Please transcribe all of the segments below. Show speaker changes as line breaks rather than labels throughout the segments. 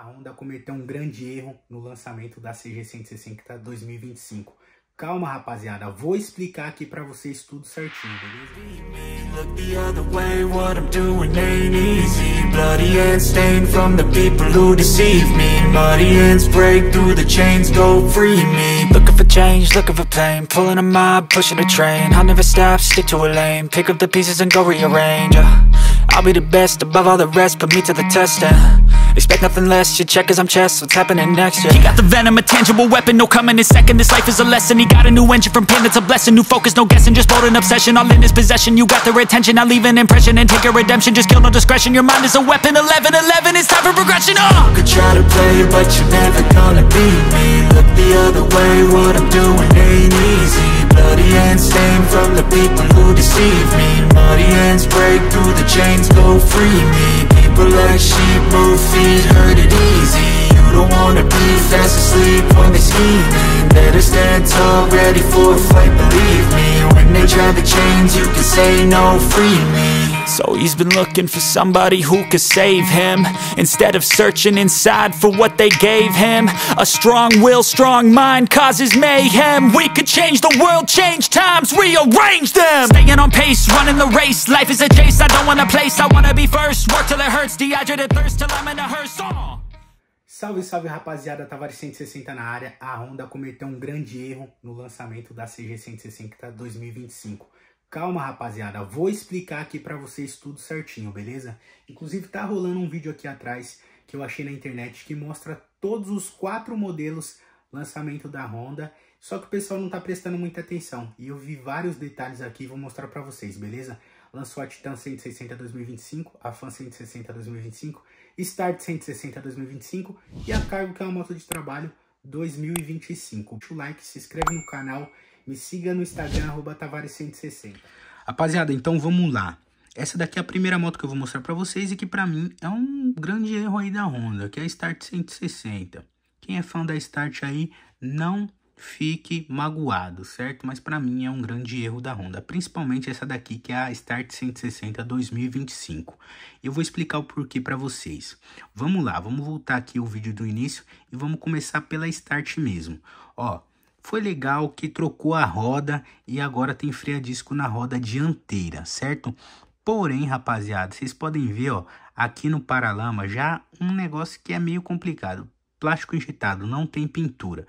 a Honda cometeu um grande erro no lançamento da CG160 2025. Calma, rapaziada, vou explicar aqui para vocês tudo certinho, beleza? Looking for change, looking for pain Pulling a mob, pushing a train I'll never stop, stick to a lane Pick up the pieces and go rearrange, yeah. I'll be the best above all the rest, put me to the test and Expect nothing less, you check as I'm chess, what's happening next, yeah. He got the venom, a tangible weapon, no coming in second This life is a lesson, he Got a new engine from pain, it's a blessing. New focus, no guessing, just bold an obsession. All in his possession, you got the retention. I leave an impression and take a redemption. Just kill no discretion. Your mind is a weapon. 11 11, it's time for progression. Oh! You could try to play it, but you're never gonna beat me. Look the other way, what I'm doing ain't easy. Bloody hands stained from the people who deceive me. Muddy hands break through the chains, go free me. People like sheep move feet, hurt it easy. ready for a fight, believe me When they try the chains, you can say no, free me so he's been looking for somebody who could save him Instead of searching inside for what they gave him A strong will, strong mind causes mayhem We could change the world, change times, rearrange them Staying on pace, running the race Life is a chase, I don't want a place I wanna be first, work till it hurts Dehydrated thirst till I'm in a hearse oh. Salve, salve rapaziada, Tavares 160 na área. A Honda cometeu um grande erro no lançamento da CG 160 2025. Calma, rapaziada, vou explicar aqui para vocês tudo certinho, beleza? Inclusive tá rolando um vídeo aqui atrás que eu achei na internet que mostra todos os quatro modelos lançamento da Honda, só que o pessoal não tá prestando muita atenção. E eu vi vários detalhes aqui, vou mostrar para vocês, beleza? Lançou a Titan 160 2025, a Fan 160 2025 Start 160 2025 e a Cargo, que é uma moto de trabalho 2025. Deixa o like, se inscreve no canal, me siga no Instagram, Tavares160. Rapaziada, então vamos lá. Essa daqui é a primeira moto que eu vou mostrar para vocês e que para mim é um grande erro aí da Honda, que é a Start 160. Quem é fã da Start aí não fique magoado, certo? Mas para mim é um grande erro da Honda, principalmente essa daqui que é a Start 160 2025. Eu vou explicar o porquê para vocês. Vamos lá, vamos voltar aqui o vídeo do início e vamos começar pela Start mesmo. Ó, foi legal que trocou a roda e agora tem freio a disco na roda dianteira, certo? Porém, rapaziada, vocês podem ver, ó, aqui no paralama já um negócio que é meio complicado. Plástico injetado, não tem pintura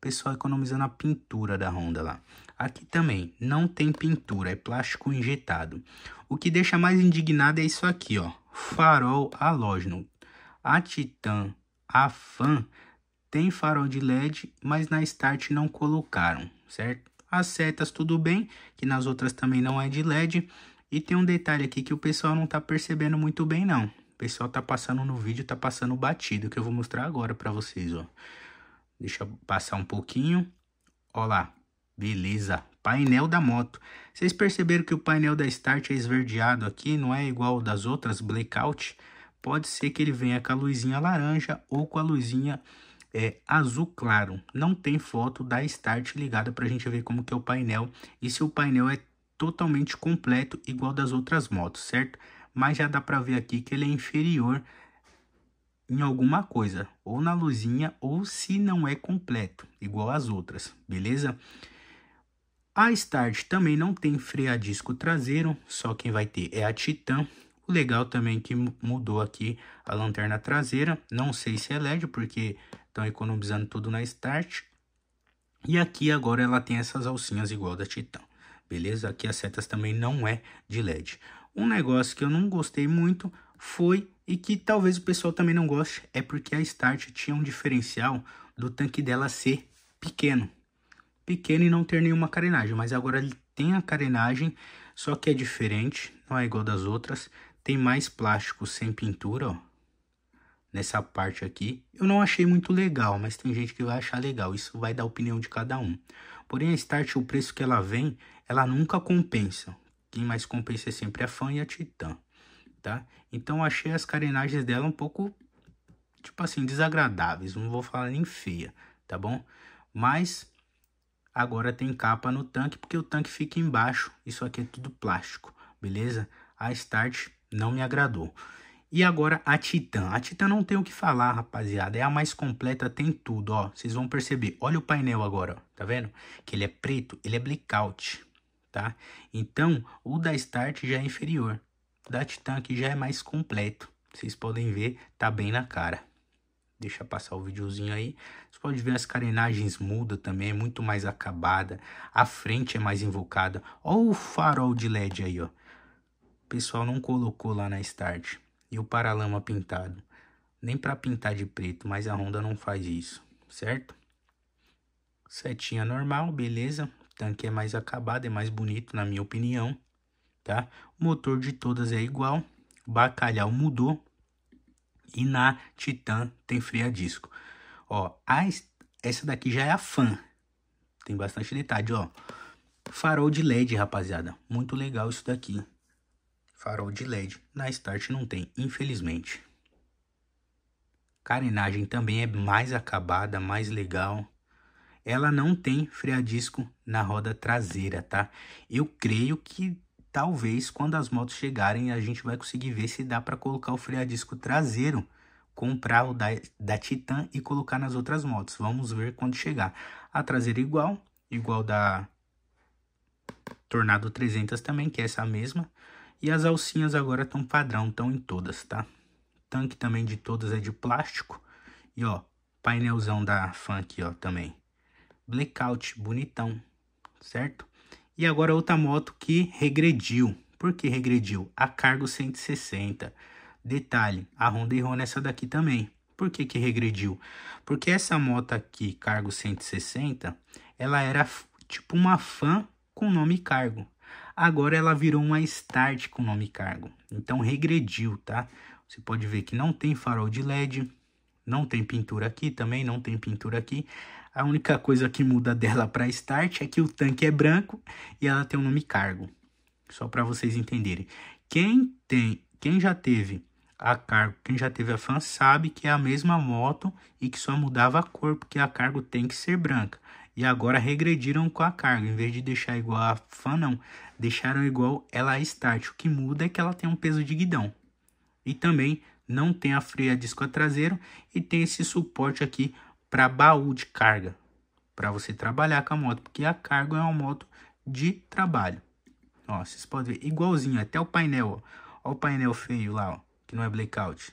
pessoal economizando a pintura da Honda lá. Aqui também não tem pintura, é plástico injetado. O que deixa mais indignado é isso aqui, ó. Farol halógeno. A Titan, a Fan tem farol de LED, mas na Start não colocaram, certo? As setas tudo bem, que nas outras também não é de LED. E tem um detalhe aqui que o pessoal não tá percebendo muito bem não. O pessoal tá passando no vídeo, tá passando batido, que eu vou mostrar agora para vocês, ó. Deixa eu passar um pouquinho. Olha lá, beleza. Painel da moto. Vocês perceberam que o painel da Start é esverdeado aqui, não é igual das outras Blackout. Pode ser que ele venha com a luzinha laranja ou com a luzinha é, azul claro. Não tem foto da Start ligada para a gente ver como que é o painel e se o painel é totalmente completo igual das outras motos, certo? Mas já dá para ver aqui que ele é inferior em alguma coisa, ou na luzinha, ou se não é completo, igual às outras, beleza? A Start também não tem freio a disco traseiro, só quem vai ter é a Titan. O legal também é que mudou aqui a lanterna traseira, não sei se é LED, porque estão economizando tudo na Start. E aqui agora ela tem essas alcinhas igual da Titan, beleza? Aqui as setas também não é de LED. Um negócio que eu não gostei muito foi e que talvez o pessoal também não goste é porque a Start tinha um diferencial do tanque dela ser pequeno. Pequeno e não ter nenhuma carenagem, mas agora ele tem a carenagem, só que é diferente, não é igual das outras. Tem mais plástico sem pintura, ó. Nessa parte aqui, eu não achei muito legal, mas tem gente que vai achar legal, isso vai dar opinião de cada um. Porém, a Start, o preço que ela vem, ela nunca compensa. Quem mais compensa é sempre a Fan e a Titan tá? Então achei as carenagens dela um pouco, tipo assim, desagradáveis, não vou falar nem feia, tá bom? Mas agora tem capa no tanque, porque o tanque fica embaixo, isso aqui é tudo plástico, beleza? A Start não me agradou. E agora a Titan. A Titan não tem o que falar, rapaziada. É a mais completa, tem tudo, ó. Vocês vão perceber. Olha o painel agora, Tá vendo? Que ele é preto, ele é blackout, tá? Então, o da Start já é inferior da Titan aqui já é mais completo. Vocês podem ver, tá bem na cara. Deixa passar o videozinho aí. Você pode ver as carenagens muda também, é muito mais acabada. A frente é mais invocada. Olha o farol de LED aí, ó. O pessoal não colocou lá na Start. E o paralama pintado. Nem para pintar de preto, mas a Honda não faz isso, certo? Setinha normal, beleza. O tanque é mais acabado, é mais bonito, na minha opinião tá? O motor de todas é igual, bacalhau mudou e na Titan tem freio a disco. Ó, a, essa daqui já é a fan, tem bastante detalhe, ó. Farol de LED, rapaziada, muito legal isso daqui. Farol de LED, na Start não tem, infelizmente. Carenagem também é mais acabada, mais legal ela não tem freadisco na roda traseira, tá? Eu creio que Talvez quando as motos chegarem a gente vai conseguir ver se dá para colocar o freio a disco traseiro, comprar o da, da Titan e colocar nas outras motos. Vamos ver quando chegar. A traseira igual, igual da Tornado 300 também, que é essa mesma. E as alcinhas agora estão padrão, estão em todas, tá? Tanque também de todas é de plástico. E ó, painelzão da fan aqui ó, também. Blackout, bonitão, certo? E agora outra moto que regrediu. Por que regrediu? A cargo 160. Detalhe, a Honda errou nessa daqui também. Por que, que regrediu? Porque essa moto aqui, cargo 160, ela era tipo uma fan com nome cargo. Agora ela virou uma start com nome cargo. Então regrediu, tá? Você pode ver que não tem farol de LED, não tem pintura aqui também, não tem pintura aqui. A única coisa que muda dela para Start é que o tanque é branco e ela tem o um nome cargo. Só para vocês entenderem. Quem tem, quem já teve a cargo, quem já teve a fan sabe que é a mesma moto e que só mudava a cor, porque a cargo tem que ser branca. E agora regrediram com a Cargo, em vez de deixar igual a fan não, deixaram igual ela a Start. O que muda é que ela tem um peso de guidão. E também não tem a freia disco a traseiro e tem esse suporte aqui para baú de carga, para você trabalhar com a moto, porque a cargo é uma moto de trabalho. Ó, vocês podem ver igualzinho, até o painel, ó, ó o painel feio lá, ó, que não é blackout.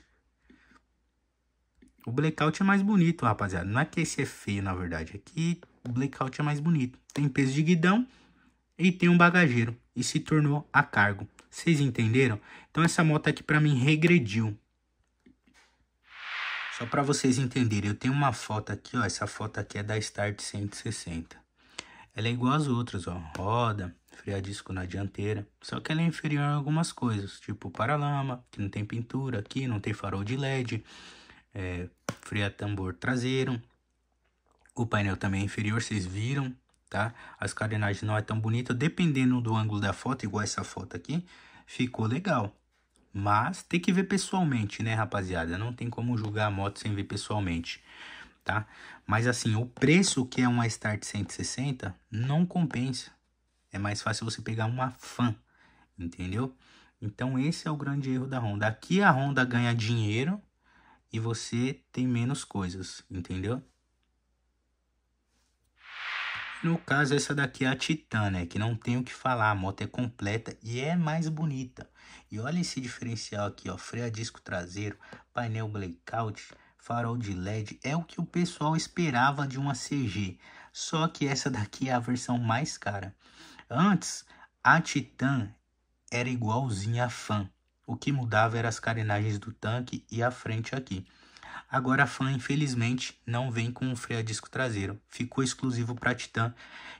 O blackout é mais bonito, rapaziada. Não é que esse é feio, na verdade. Aqui é o blackout é mais bonito. Tem peso de guidão e tem um bagageiro. E se tornou a cargo. Vocês entenderam? Então essa moto aqui para mim regrediu. Só para vocês entenderem, eu tenho uma foto aqui, ó. Essa foto aqui é da Start 160. Ela é igual às outras, ó. Roda, frear disco na dianteira. Só que ela é inferior a algumas coisas, tipo paralama, que não tem pintura aqui, não tem farol de LED, é, frear tambor traseiro. O painel também é inferior, vocês viram, tá? As carenagens não é tão bonita, dependendo do ângulo da foto, igual essa foto aqui, ficou legal. Mas tem que ver pessoalmente, né, rapaziada? Não tem como julgar a moto sem ver pessoalmente, tá? Mas assim, o preço que é uma Start 160 não compensa. É mais fácil você pegar uma fan, entendeu? Então esse é o grande erro da Honda. Aqui a Honda ganha dinheiro e você tem menos coisas, entendeu? No caso, essa daqui é a Titan, né? Que não tem o que falar, a moto é completa e é mais bonita. E olha esse diferencial aqui, ó. Freio a disco traseiro, painel blackout, farol de LED. É o que o pessoal esperava de uma CG. Só que essa daqui é a versão mais cara. Antes, a Titan era igualzinha a Fan. O que mudava era as carenagens do tanque e a frente aqui. Agora a Fan, infelizmente, não vem com o freio a disco traseiro. Ficou exclusivo para Titan,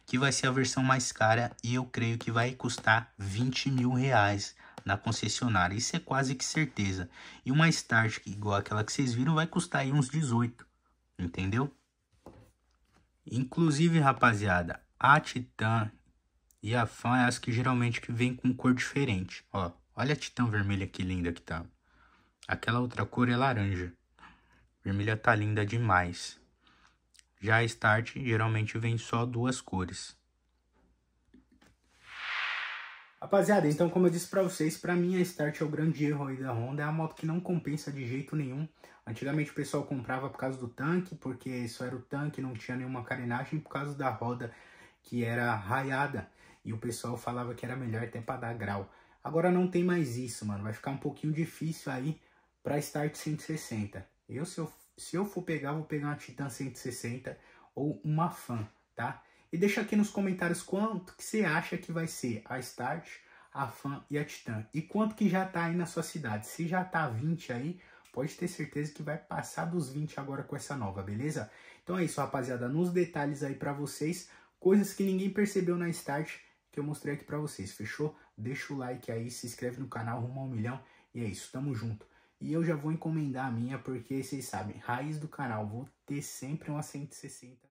que vai ser a versão mais cara e eu creio que vai custar 20 mil reais na concessionária. Isso é quase que certeza. E uma Start igual aquela que vocês viram vai custar aí uns 18, entendeu? Inclusive, rapaziada, a Titan e a Fan é as que geralmente que vem com cor diferente. Ó, olha a Titan vermelha que linda que tá. Aquela outra cor é laranja. Vermelha tá linda demais. Já a Start geralmente vem só duas cores. Rapaziada, então como eu disse para vocês, para mim a Start é o grande erro aí da Honda, é uma moto que não compensa de jeito nenhum. Antigamente o pessoal comprava por causa do tanque, porque só era o tanque, não tinha nenhuma carenagem, por causa da roda que era raiada. E o pessoal falava que era melhor até para dar grau. Agora não tem mais isso, mano, vai ficar um pouquinho difícil aí para Start 160. Eu se, eu, se eu for pegar, vou pegar uma Titan 160 ou uma Fan, tá? E deixa aqui nos comentários quanto que você acha que vai ser a Start, a Fan e a Titan. E quanto que já tá aí na sua cidade. Se já tá 20 aí, pode ter certeza que vai passar dos 20 agora com essa nova, beleza? Então é isso, rapaziada. Nos detalhes aí para vocês, coisas que ninguém percebeu na Start que eu mostrei aqui para vocês, fechou? Deixa o like aí, se inscreve no canal, rumo a um milhão. E é isso, tamo junto. E eu já vou encomendar a minha, porque vocês sabem, raiz do canal, vou ter sempre uma 160.